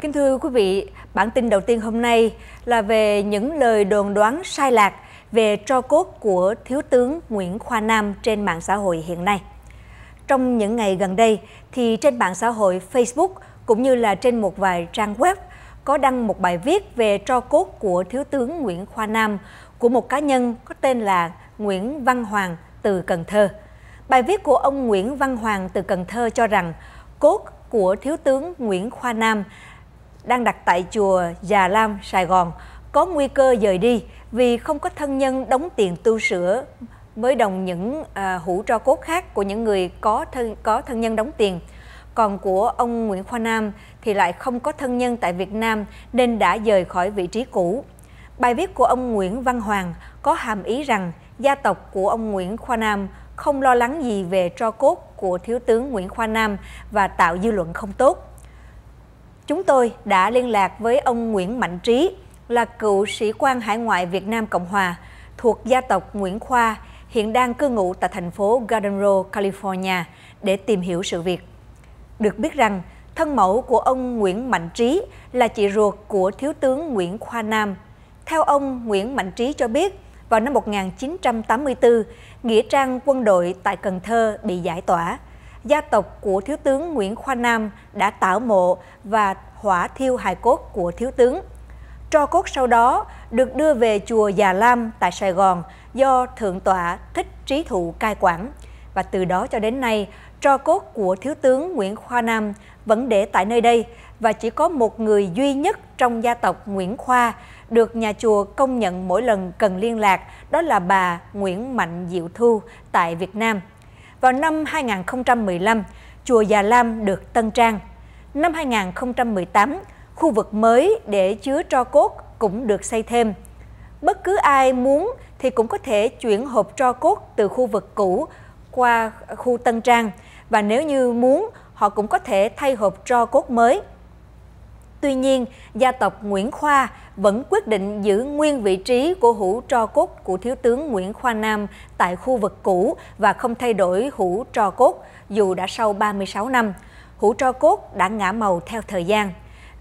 Kính thưa quý vị, bản tin đầu tiên hôm nay là về những lời đồn đoán sai lạc về tro cốt của Thiếu tướng Nguyễn Khoa Nam trên mạng xã hội hiện nay. Trong những ngày gần đây thì trên mạng xã hội Facebook cũng như là trên một vài trang web có đăng một bài viết về tro cốt của Thiếu tướng Nguyễn Khoa Nam của một cá nhân có tên là Nguyễn Văn Hoàng từ Cần Thơ. Bài viết của ông Nguyễn Văn Hoàng từ Cần Thơ cho rằng cốt của Thiếu tướng Nguyễn Khoa Nam đang đặt tại chùa Già Lam, Sài Gòn có nguy cơ rời đi vì không có thân nhân đóng tiền tu sửa mới đồng những à, hũ tro cốt khác của những người có thân có thân nhân đóng tiền. Còn của ông Nguyễn Khoa Nam thì lại không có thân nhân tại Việt Nam nên đã rời khỏi vị trí cũ. Bài viết của ông Nguyễn Văn Hoàng có hàm ý rằng gia tộc của ông Nguyễn Khoa Nam không lo lắng gì về tro cốt của Thiếu tướng Nguyễn Khoa Nam và tạo dư luận không tốt. Chúng tôi đã liên lạc với ông Nguyễn Mạnh Trí, là cựu sĩ quan hải ngoại Việt Nam Cộng Hòa, thuộc gia tộc Nguyễn Khoa, hiện đang cư ngụ tại thành phố Garden Row, California, để tìm hiểu sự việc. Được biết rằng, thân mẫu của ông Nguyễn Mạnh Trí là chị ruột của Thiếu tướng Nguyễn Khoa Nam. Theo ông Nguyễn Mạnh Trí cho biết, vào năm 1984, nghĩa trang quân đội tại Cần Thơ bị giải tỏa. Gia tộc của Thiếu tướng Nguyễn Khoa Nam đã tạo mộ và hỏa thiêu hài cốt của Thiếu tướng. Tro cốt sau đó được đưa về chùa Già Lam tại Sài Gòn do Thượng tọa Thích Trí Thụ cai quản. Và từ đó cho đến nay, Tro cốt của Thiếu tướng Nguyễn Khoa Nam vẫn để tại nơi đây và chỉ có một người duy nhất trong gia tộc Nguyễn Khoa được nhà chùa công nhận mỗi lần cần liên lạc, đó là bà Nguyễn Mạnh Diệu Thu tại Việt Nam. Vào năm 2015, chùa Già Lam được tân trang. Năm 2018, khu vực mới để chứa tro cốt cũng được xây thêm. Bất cứ ai muốn thì cũng có thể chuyển hộp tro cốt từ khu vực cũ qua khu Tân Trang và nếu như muốn họ cũng có thể thay hộp tro cốt mới. Tuy nhiên, gia tộc Nguyễn Khoa vẫn quyết định giữ nguyên vị trí của hũ tro cốt của Thiếu tướng Nguyễn Khoa Nam tại khu vực cũ và không thay đổi hũ tro cốt dù đã sau 36 năm. Hũ tro cốt đã ngã màu theo thời gian.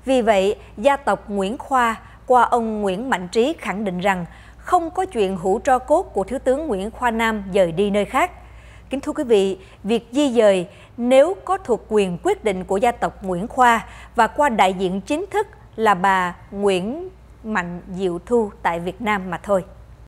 Vì vậy, gia tộc Nguyễn Khoa qua ông Nguyễn Mạnh Trí khẳng định rằng không có chuyện hũ tro cốt của Thiếu tướng Nguyễn Khoa Nam dời đi nơi khác – Kính thưa quý vị, việc di dời nếu có thuộc quyền quyết định của gia tộc Nguyễn Khoa và qua đại diện chính thức là bà Nguyễn Mạnh Diệu Thu tại Việt Nam mà thôi.